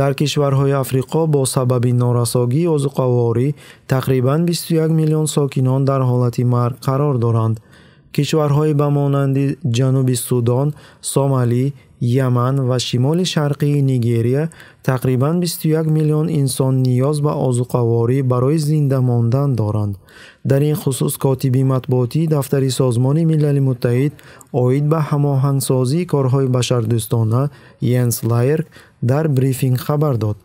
дар кишварҳои африқо бо сабаби норасогии озуқаворӣ тақрибан 21 миллион сокинон дар ҳолати марг қарор доранд кишварҳои ба монанди ҷануби судон сомалӣ яман ва шимоли шарқии нигерия тақрибан 21 миллион инсон ниёз ба озуқаворӣ барои зинда мондан доранд дар ин хусус котиби матбуотии дафтари созмони милали муттаҳид оид ба ҳамоҳангсозии корҳои башардӯстона енс лайерк дар брифинг хабар дод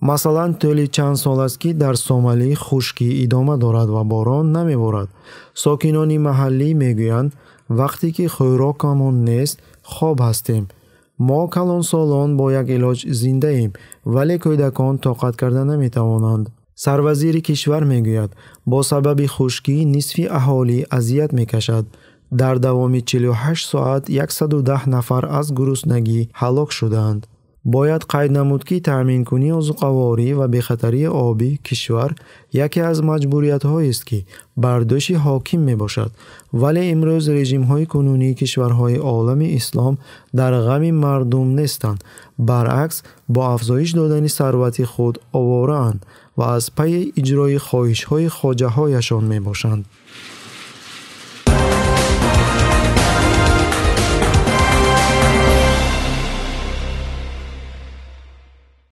масалан тӯли чанд сол аст ки дар сомалӣ хушкӣ идома дорад ва борон намеборад сокинони маҳаллӣ мегӯянд вақте ки хӯрокамон нест хоб ҳастем мо калонсолон бо як илоҷ зиндаем вале кӯдакон тоқат карда наметавонанд сарвазири кишвар мегӯяд бо сабаби хушкӣ нисфи аҳолӣ азият мекашад дар давоми 48 соат 110 нафар аз гуруснагӣ ҳалок шудаанд бояд қайд намуд ки таъминкунии озуқаворӣ ва бехатарии оби кишвар яке аз маҷбуриятҳоест ки бар дӯши ҳоким мебошад вале имрӯз режимҳои кунунии кишварҳои олами ислом дар ғами мардум нестанд баръакс бо афзоиш додани сарвати худ овораанд ва аз пайи иҷрои хоҳишҳои хоҷаҳояшон мебошанд